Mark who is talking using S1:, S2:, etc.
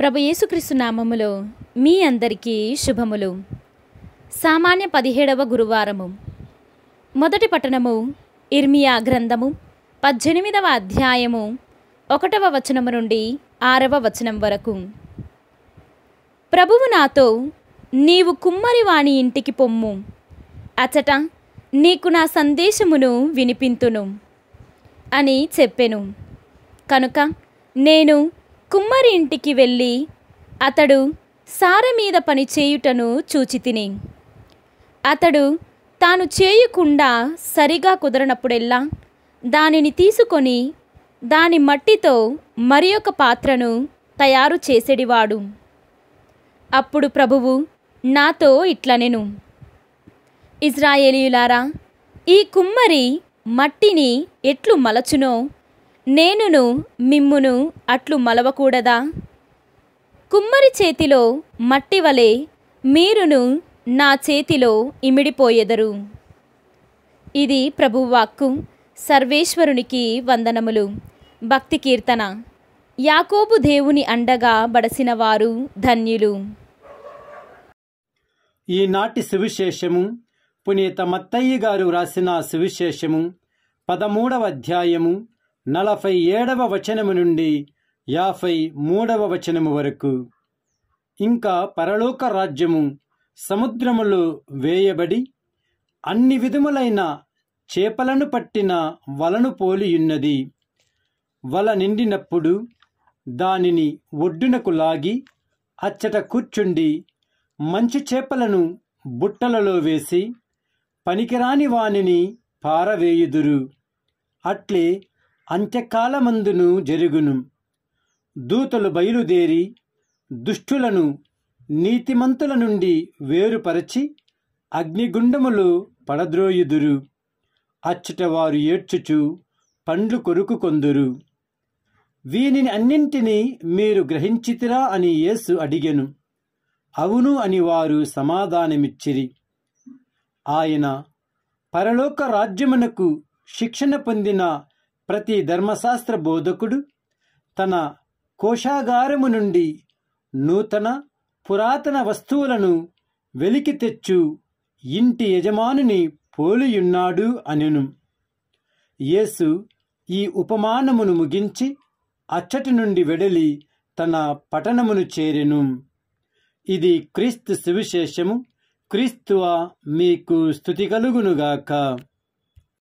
S1: ప్రభు యేసుక్రీస్తు నామములో మీ అందరికీ శుభములు సామాన్య పదిహేడవ గురువారము మొదటి పట్టణము ఇర్మియా గ్రంథము పద్దెనిమిదవ అధ్యాయము ఒకటవ వచనము నుండి ఆరవ వచనం వరకు ప్రభువు నాతో నీవు కుమ్మరివాణి ఇంటికి పొమ్ము అచట నీకు నా సందేశమును వినిపింతును అని చెప్పెను కనుక నేను కుమ్మరి ఇంటికి వెళ్ళి అతడు సార మీద పని చేయుటను చూచితిని అతడు తాను చేయకుండా సరిగా కుదరనప్పుడెల్లా దానిని తీసుకొని దాని మట్టితో మరి పాత్రను తయారు చేసేడివాడు అప్పుడు ప్రభువు నాతో ఇట్లనెను ఇజ్రాయేలీయులారా ఈ కుమ్మరి మట్టిని ఎట్లు మలచునో నేనును మిమ్మును అట్లు మలవకూడదా కుమ్మరి చేతిలో మట్టి వలె మీరును నా చేతిలో ఇమిడిపోయెదరు ఇది ప్రభువాక్కు సర్వేశ్వరునికి వందనములు భక్తి కీర్తన యాకోబు దేవుని అండగా బడసిన వారు ధన్యులు
S2: ఈనాటి సువిశేషము పునీత మత్తయ్య గారు రాసిన సువిశేషము పదమూడవ అధ్యాయము నలభై ఏడవ వచనము నుండి యాభై మూడవ వచనము వరకు ఇంకా పరలోక రాజ్యము సముద్రములో వేయబడి అన్ని విధములైన చేపలను పట్టిన వలను పోలియున్నది వల నిండినప్పుడు దానిని ఒడ్డునకు లాగి అచ్చట కూర్చుండి మంచి చేపలను బుట్టలలో వేసి పనికిరాని వానిని పారవేయుదురు అట్లే అంత్యకాలమందును జరుగును దూతలు బయలుదేరి దుష్టులను నీతిమంతుల నుండి వేరుపరచి అగ్నిగుండములు పడద్రోయుదురు అచ్చట వారు ఏడ్చుచు పండ్లు కొరుకు కొందురు వీనిని అన్నింటినీ మీరు గ్రహించితిరా అని యేసు అడిగెను అవును అని వారు సమాధానమిచ్చిరి ఆయన పరలోక రాజ్యమునకు శిక్షణ పొందిన ప్రతి ధర్మశాస్త్ర బోధకుడు తన కోశాగారము నుండి నూతన పురాతన వస్తువులను వెలికి తెచ్చు ఇంటి యజమానుని పోలియున్నాడు అనెను యేసు ఈ ఉపమానమును ముగించి అచ్చటి నుండి వెడలి తన పట్టణమును చేరెను ఇది క్రీస్తు సువిశేషము క్రీస్తువా మీకు స్థుతి కలుగునుగాక